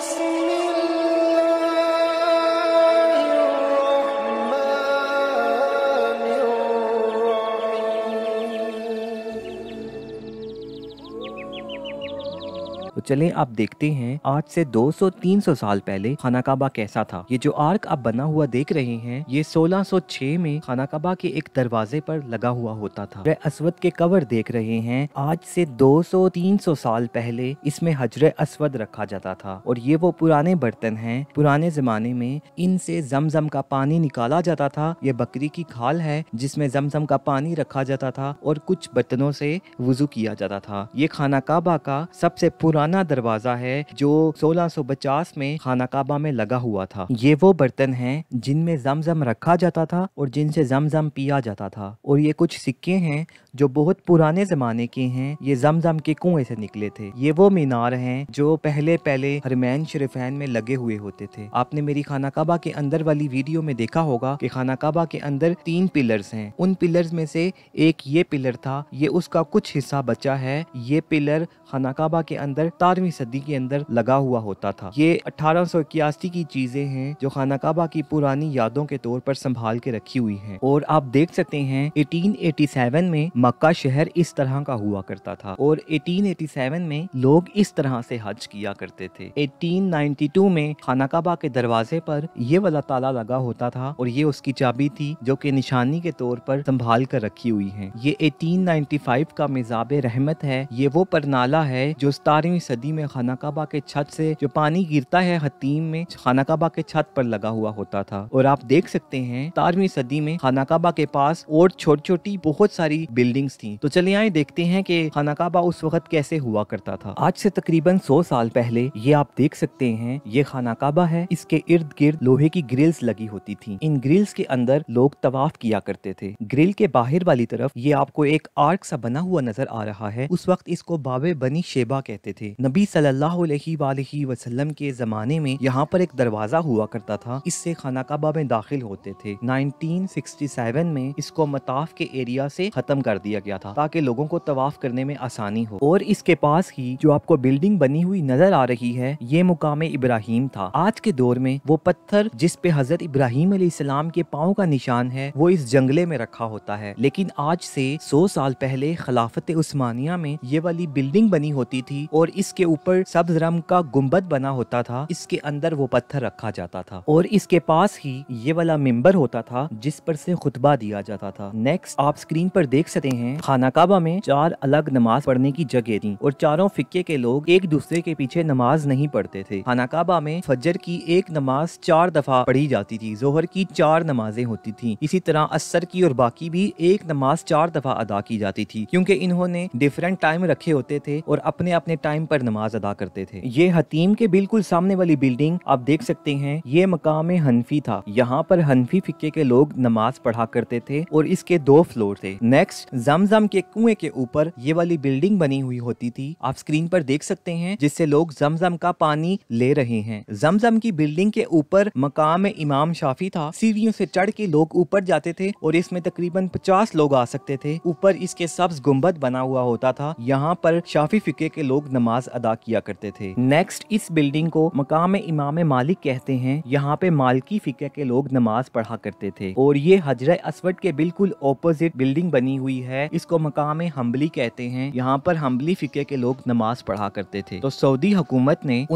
see. चलें आप देखते हैं आज से 200-300 साल पहले खाना काबा कैसा था ये जो आर्क आप बना हुआ देख रहे हैं ये 1606 में खाना काबा के एक दरवाजे पर लगा हुआ होता था वह असवद के कवर देख रहे हैं आज से 200-300 साल पहले इसमें हजर असवद रखा जाता था और ये वो पुराने बर्तन है पुराने जमाने में इनसे जमजम का पानी निकाला जाता था ये बकरी की खाल है जिसमे जमजम का पानी रखा जाता था और कुछ बर्तनों से वजू किया जाता था ये खाना काबा का सबसे पुराना पुराना दरवाजा है जो 1650 में खाना काबा में लगा हुआ था ये वो बर्तन है जिनमें जमजम रखा जाता था और जिनसे जमजम पिया जाता था और ये कुछ सिक्के हैं जो बहुत पुराने जमाने के हैं ये जमजम के कुएं से निकले थे ये वो मीनार हैं जो पहले पहले हरमैन शरीफैन में लगे हुए होते थे आपने मेरी खाना काबा के अंदर वाली वीडियो में देखा होगा कि खाना काबा के अंदर तीन पिलर्स हैं उन पिलर्स में से एक ये पिलर था ये उसका कुछ हिस्सा बचा है ये पिलर खाना काबा के अंदर सत्रहवीं सदी के अंदर लगा हुआ होता था ये अठारह की चीजें हैं जो खाना काबा की पुरानी यादों के तौर पर संभाल के रखी हुई हैं और आप देख सकते हैं 1887 में मक्का शहर इस तरह का हुआ करता था और 1887 में लोग इस तरह से हज किया करते थे 1892 में खाना काबा के दरवाजे पर ये वाला ताला लगा होता था और ये उसकी चाबी थी जो कि निशानी के तौर पर संभाल कर रखी हुई है ये 1895 का मिजाब रहमत है ये वो परनाला है जो सतारवी सदी में खाना काबा के छत से जो पानी गिरता है हतीम में खाना काबा के छत पर लगा हुआ होता था और आप देख सकते हैं तारवी सदी में खाना काबा के पास और छोटी छोटी बहुत सारी बिल्डिंग्स थी तो चले आए देखते हैं कि काबा उस वक्त कैसे हुआ करता था आज से तकरीबन 100 साल पहले ये आप देख सकते हैं ये खाना काबा है इसके इर्द गिर्द लोहे की ग्रिल्स लगी होती थी इन ग्रिल्स के अंदर लोग तवाफ किया करते थे ग्रिल के बाहर वाली तरफ ये आपको एक आर्क सा बना हुआ नजर आ रहा है उस वक्त इसको बाबे बनी शेबा कहते थे नबी सल्लल्लाहु अलैहि वसल्लम के ज़माने में यहाँ पर एक दरवाज़ा हुआ करता था इससे खाना काबा में दाखिल होते थे 1967 में इसको मताफ के एरिया से ख़त्म कर दिया गया था ताकि लोगों को तवाफ करने में आसानी हो और इसके पास ही जो आपको बिल्डिंग बनी हुई नज़र आ रही है ये मुकाम इब्राहिम था आज के दौर में वो पत्थर जिस पे हजरत इब्राहिम सलाम के पाओ का निशान है वो इस जंगले में रखा होता है लेकिन आज से सौ साल पहले खिलाफत उस्मानिया में ये वाली बिल्डिंग बनी होती थी और इस इसके ऊपर सब्ज रंग का गुम्बद बना होता था इसके अंदर वो पत्थर रखा जाता था और इसके पास ही ये वाला मेम्बर होता था जिस पर से खुतबा दिया जाता था नेक्स्ट आप स्क्रीन पर देख सकते हैं खाना काबा में चार अलग नमाज पढ़ने की जगह थी और चारों फिक्के के लोग एक दूसरे के पीछे नमाज नहीं पढ़ते थे खाना काबा में फजर की एक नमाज चार दफा पढ़ी जाती थी जोहर की चार नमाजें होती थी इसी तरह असर की और बाकी भी एक नमाज चार दफा अदा की जाती थी क्योंकि इन्होंने डिफरेंट टाइम रखे होते थे और अपने अपने टाइम पर पर नमाज अदा करते थे ये हतीम के बिल्कुल सामने वाली बिल्डिंग आप देख सकते हैं ये मकाम हनफी था यहाँ पर हनफी फिक्के के लोग नमाज पढ़ा करते थे और इसके दो फ्लोर थे नेक्स्ट जमजम के कुएं के ऊपर ये वाली बिल्डिंग बनी हुई होती थी आप स्क्रीन पर देख सकते हैं जिससे लोग जमजम का पानी ले रहे हैं जमजम की बिल्डिंग के ऊपर मकाम इमाम शाफी था सीढ़ियों से चढ़ के लोग ऊपर जाते थे और इसमें तकरीबन पचास लोग आ सकते थे ऊपर इसके सब्ज गुम्बद बना हुआ होता था यहाँ पर शाफी फिक्के के लोग नमाज नमाज अदा किया करते थे नेक्स्ट इस बिल्डिंग को मकाम इमाम मालिक कहते हैं यहाँ पे मालकी फिक्र के लोग नमाज पढ़ा करते थे और ये हजर असवट के बिल्कुल ऑपोजिट बिल्डिंग बनी हुई है इसको मकाम हम्बली कहते हैं यहाँ पर हम्बली फिक्र के लोग नमाज पढ़ा करते थे तो सऊदी हुकूमत ने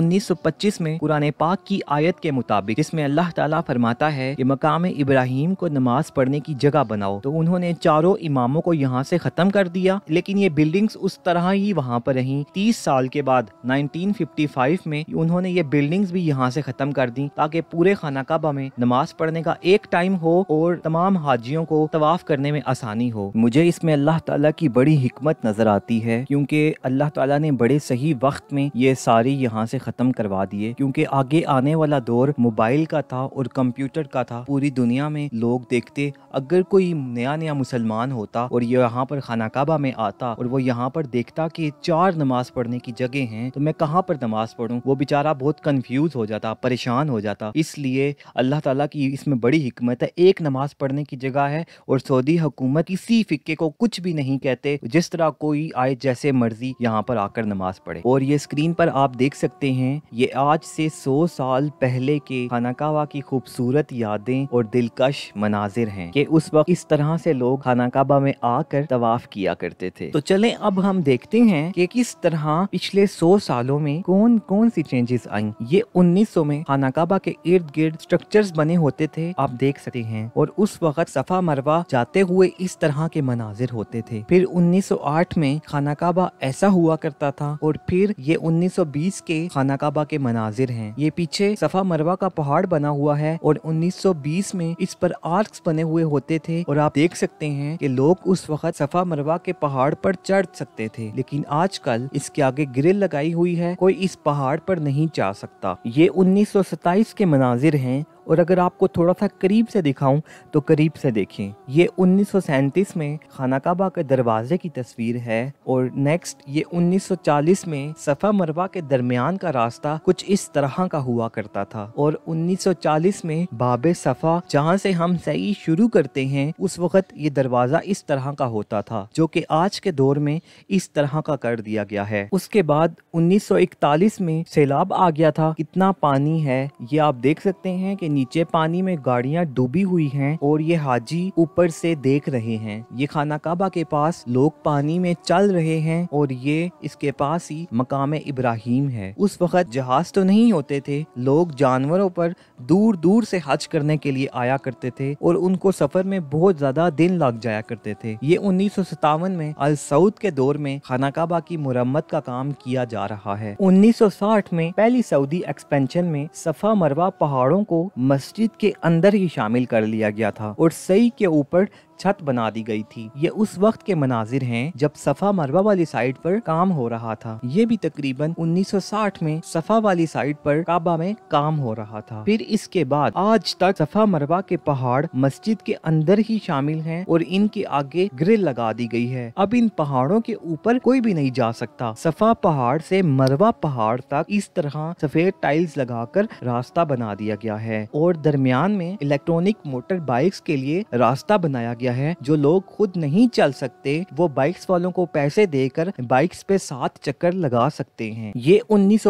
पच्चीस में कुरान पाक की आयत के मुताबिक जिसमे अल्लाह तला फरमाता है की मकाम इब्राहिम को नमाज पढ़ने की जगह बनाओ तो उन्होंने चारों इमामों को यहाँ से खत्म कर दिया लेकिन ये बिल्डिंग्स उस तरह ही वहाँ पर रही तीस साल के के बाद 1955 में उन्होंने ये बिल्डिंग्स भी यहाँ से खत्म कर दी ताकि पूरे खाना काबा में नमाज पढ़ने का एक टाइम हो और तमाम हाजियों को तवाफ करने में आसानी हो मुझे इसमें अल्लाह तला की बड़ी हिकमत नजर आती है क्योंकि अल्लाह तला ने बड़े सही वक्त में ये सारी यहाँ से ख़त्म करवा दिए क्योंकि आगे आने वाला दौर मोबाइल का था और कंप्यूटर का था पूरी दुनिया में लोग देखते अगर कोई नया नया मुसलमान होता और ये यहाँ पर खाना काबा में आता और वो यहाँ पर देखता कि चार नमाज पढ़ने की जगह जगह है तो मैं कहाँ पर नमाज पढ़ू वो बेचारा बहुत कन्फ्यूज हो जाता परेशान हो जाता इसलिए अल्लाह तला की इसमें बड़ी हिकमत है एक नमाज पढ़ने की जगह है और सऊदी हुकूमत किसी फ़िक्के को कुछ भी नहीं कहते जिस तरह कोई आए जैसे मर्जी यहाँ पर आकर नमाज पढ़े और ये स्क्रीन पर आप देख सकते हैं ये आज से सौ साल पहले के खानाकावा की खूबसूरत यादें और दिलकश मनाजिर हैं कि उस वक्त इस तरह से लोग खानाकाबा में आकर तवाफ किया करते थे तो चलें अब हम देखते हैं कि किस तरह पिछले पिछले 100 सालों में कौन कौन सी चेंजेस आई ये 1900 में खानाकाबा के इर्द गिर्द स्ट्रक्चर्स बने होते थे आप देख सकते हैं और उस वक्त सफा मरवा जाते हुए इस तरह के मनाजिर होते थे फिर 1908 में खानाकाबा ऐसा हुआ करता था और फिर ये 1920 के खानाकाबा के मनाजिर हैं ये पीछे सफा मरवा का पहाड़ बना हुआ है और 1920 में इस पर आर्क बने हुए होते थे और आप देख सकते हैं कि लोग उस वक्त सफा मरवा के पहाड़ पर चढ़ सकते थे लेकिन आजकल इसके आगे गिर मंजिल लगाई हुई है कोई इस पहाड़ पर नहीं जा सकता ये उन्नीस के मनाजिर हैं और अगर आपको थोड़ा सा करीब से दिखाऊं तो करीब से देखें ये उन्नीस में खाना काबा के दरवाजे की तस्वीर है और नेक्स्ट ये 1940 में सफ़ा मरवा के दरमियान का रास्ता कुछ इस तरह का हुआ करता था और 1940 में बाबे सफ़ा जहाँ से हम सही शुरू करते हैं उस वक़्त ये दरवाज़ा इस तरह का होता था जो कि आज के दौर में इस तरह का कर दिया गया है उसके बाद उन्नीस में सैलाब आ गया था कितना पानी है ये आप देख सकते हैं कि नीचे पानी में गाड़ियां डूबी हुई हैं और ये हाजी ऊपर से देख रहे हैं ये खाना काबा के पास लोग पानी में चल रहे हैं और ये इसके पास ही मकाम इब्राहिम है उस वक्त जहाज तो नहीं होते थे लोग जानवरों पर दूर दूर से हज करने के लिए आया करते थे और उनको सफर में बहुत ज्यादा दिन लग जाया करते थे ये उन्नीस में अल सऊद के दौर में खाना काबा की मुरम्मत का काम किया जा रहा है 1960 में पहली सऊदी एक्सपेंशन में सफा मरवा पहाड़ों को मस्जिद के अंदर ही शामिल कर लिया गया था और सई के ऊपर छत बना दी गई थी ये उस वक्त के मनाजिर हैं जब सफा मरवा वाली साइड पर काम हो रहा था ये भी तकरीबन 1960 में सफा वाली साइड पर काबा में काम हो रहा था फिर इसके बाद आज तक सफा मरवा के पहाड़ मस्जिद के अंदर ही शामिल हैं और इनके आगे ग्रिल लगा दी गई है अब इन पहाड़ों के ऊपर कोई भी नहीं जा सकता सफा पहाड़ से मरवा पहाड़ तक इस तरह सफेद टाइल्स लगाकर रास्ता बना दिया गया है और दरमियान में इलेक्ट्रॉनिक मोटर बाइक्स के लिए रास्ता बनाया गया गया है जो लोग खुद नहीं चल सकते वो बाइक्स वालों को पैसे देकर बाइक्स पे सात चक्कर लगा सकते हैं ये उन्नीस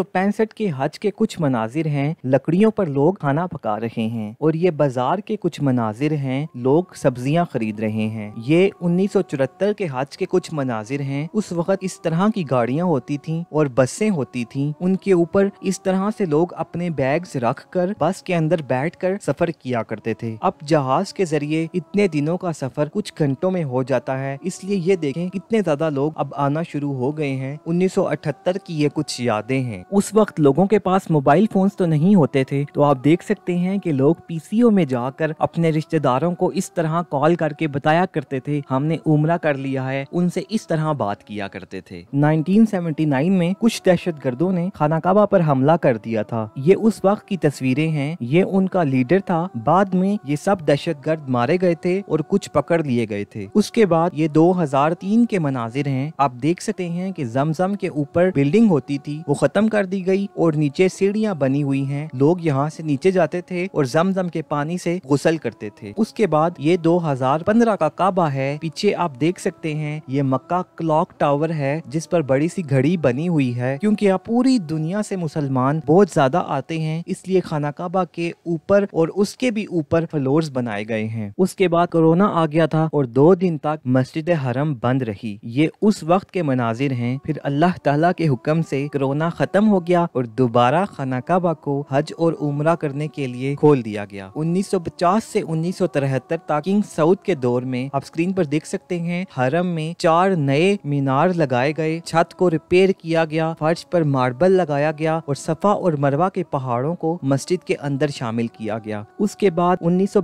के हज के कुछ मनाजिर हैं लकड़ियों पर लोग खाना पका रहे हैं और ये बाजार के कुछ मनाजिर हैं लोग सब्जियां खरीद रहे हैं ये उन्नीस के हज के कुछ मनाजिर हैं उस वक्त इस तरह की गाड़ियां होती थी और बसें होती थी उनके ऊपर इस तरह से लोग अपने बैग्स रख कर बस के अंदर बैठ कर सफर किया करते थे अब जहाज के जरिए इतने दिनों का सफर सफर कुछ घंटों में हो जाता है इसलिए ये देखें कितने ज्यादा लोग अब आना शुरू हो गए हैं 1978 की ये कुछ यादें हैं उस वक्त लोगों के पास मोबाइल फोन तो नहीं होते थे तो आप देख सकते हैं कि लोग पीसीओ में जाकर अपने रिश्तेदारों को इस तरह कॉल करके बताया करते थे हमने उमरा कर लिया है उनसे इस तरह बात किया करते थे नाइनटीन में कुछ दहशत गर्दों ने खानाकाबा पर हमला कर दिया था ये उस वक्त की तस्वीरें हैं ये उनका लीडर था बाद में ये सब दहशत गर्द मारे गए थे और कुछ पकड़ लिए गए थे उसके बाद ये 2003 के मनाजिर हैं आप देख सकते हैं कि जमजम के ऊपर बिल्डिंग होती थी वो खत्म कर दी गई और नीचे सीढ़ियाँ बनी हुई हैं लोग यहाँ से नीचे जाते थे और जमजम के पानी से गुसल करते थे उसके बाद ये 2015 का काबा है पीछे आप देख सकते हैं ये मक्का क्लॉक टावर है जिस पर बड़ी सी घड़ी बनी हुई है क्योंकि यहाँ पूरी दुनिया से मुसलमान बहुत ज्यादा आते हैं इसलिए खाना काबा के ऊपर और उसके भी ऊपर फ्लोर बनाए गए हैं उसके बाद कोरोना आ गया था और दो दिन तक मस्जिद हरम बंद रही ये उस वक्त के मनाजिर हैं फिर अल्लाह ताला के हुक्म से कोरोना खत्म हो गया और दोबारा खाना काबा को हज और उम्र करने के लिए खोल दिया गया 1950 से 1973 तक किंग सऊद के दौर में आप स्क्रीन पर देख सकते हैं हरम में चार नए मीनार लगाए गए छत को रिपेयर किया गया फर्श पर मार्बल लगाया गया और सफा और मरवा के पहाड़ों को मस्जिद के अंदर शामिल किया गया उसके बाद उन्नीस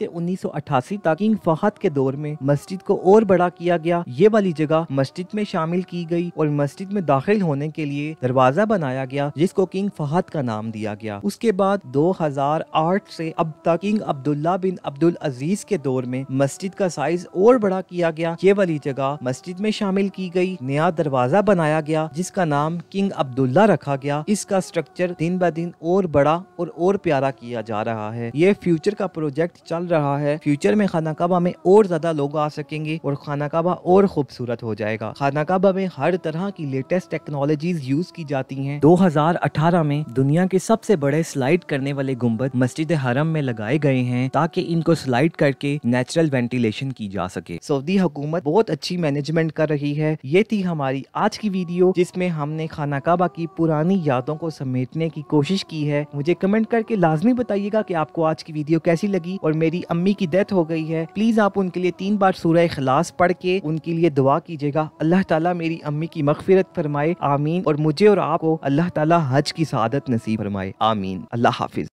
से उन्नीस तक किंग फतवाहत के दौर में मस्जिद को और बड़ा किया गया ये वाली जगह मस्जिद में शामिल की गई और मस्जिद में दाखिल होने के लिए दरवाजा बनाया गया जिसको किंग फहद का नाम दिया गया उसके बाद 2008 से अब तक King Abdullah bin Abdul Aziz के दौर में मस्जिद का साइज और बड़ा किया गया ये वाली जगह मस्जिद में शामिल की गई नया दरवाजा बनाया गया जिसका नाम किंग अब्दुल्ला रखा गया इसका स्ट्रक्चर दिन ब दिन और बड़ा और और प्यारा किया जा रहा है ये फ्यूचर का प्रोजेक्ट चल रहा है फ्यूचर में खाना कबा में में और ज्यादा लोग आ सकेंगे और खाना काबा और खूबसूरत हो जाएगा खाना काबा में हर तरह की लेटेस्ट टेक्नोलॉजी यूज की जाती है दो में दुनिया के सबसे बड़े स्लाइड करने वाले गुम्बद मस्जिद हरम में लगाए गए हैं ताकि इनको स्लाइड करके नेचुरल वेंटिलेशन की जा सके सऊदी हुकूमत बहुत अच्छी मैनेजमेंट कर रही है ये थी हमारी आज की वीडियो जिसमें हमने खाना काबा की पुरानी यादों को समेटने की कोशिश की है मुझे कमेंट करके लाजमी बताइएगा कि आपको आज की वीडियो कैसी लगी और मेरी अम्मी की डेथ हो गई है प्लीज प्लीज़ आप उनके लिए तीन बार सूर्य खलास पढ़ के उनके लिए दुआ कीजिएगा अल्लाह ताला मेरी अम्मी की मगफिरत फरमाए आमीन और मुझे और आपको अल्लाह ताला हज की सदत नसीब फरमाए आमीन अल्लाह हाफिज